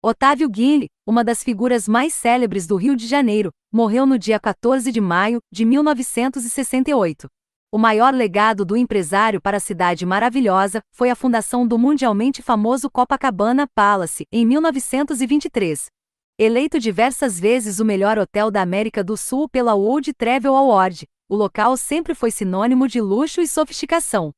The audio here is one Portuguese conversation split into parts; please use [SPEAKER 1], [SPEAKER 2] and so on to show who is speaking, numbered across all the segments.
[SPEAKER 1] Otávio Guille, uma das figuras mais célebres do Rio de Janeiro, morreu no dia 14 de maio de 1968. O maior legado do empresário para a cidade maravilhosa foi a fundação do mundialmente famoso Copacabana Palace, em 1923. Eleito diversas vezes o melhor hotel da América do Sul pela World Travel Award, o local sempre foi sinônimo de luxo e sofisticação.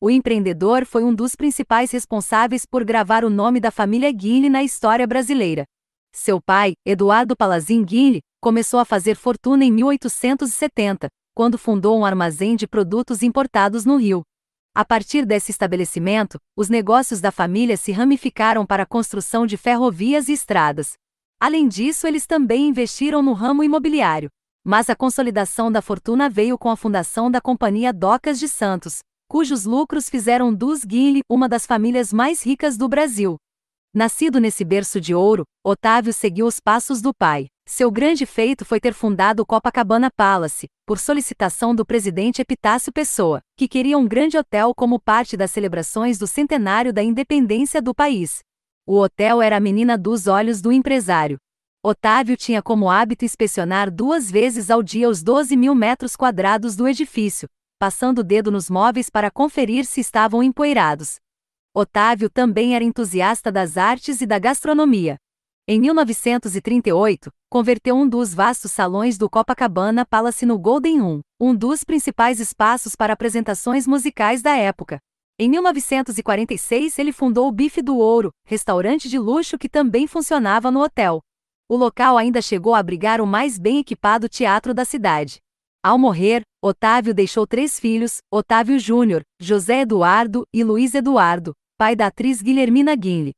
[SPEAKER 1] O empreendedor foi um dos principais responsáveis por gravar o nome da família Guille na história brasileira. Seu pai, Eduardo Palazin Guille, começou a fazer fortuna em 1870, quando fundou um armazém de produtos importados no Rio. A partir desse estabelecimento, os negócios da família se ramificaram para a construção de ferrovias e estradas. Além disso, eles também investiram no ramo imobiliário. Mas a consolidação da fortuna veio com a fundação da Companhia Docas de Santos, cujos lucros fizeram dos Guille uma das famílias mais ricas do Brasil. Nascido nesse berço de ouro, Otávio seguiu os passos do pai. Seu grande feito foi ter fundado o Copacabana Palace, por solicitação do presidente Epitácio Pessoa, que queria um grande hotel como parte das celebrações do centenário da independência do país. O hotel era a menina dos olhos do empresário. Otávio tinha como hábito inspecionar duas vezes ao dia os 12 mil metros quadrados do edifício, passando o dedo nos móveis para conferir se estavam empoeirados. Otávio também era entusiasta das artes e da gastronomia. Em 1938, converteu um dos vastos salões do Copacabana Palace no Golden Room, um dos principais espaços para apresentações musicais da época. Em 1946, ele fundou o Bife do Ouro, restaurante de luxo que também funcionava no hotel. O local ainda chegou a abrigar o mais bem equipado teatro da cidade. Ao morrer, Otávio deixou três filhos: Otávio Júnior, José Eduardo e Luiz Eduardo, pai da atriz Guilhermina Guinle.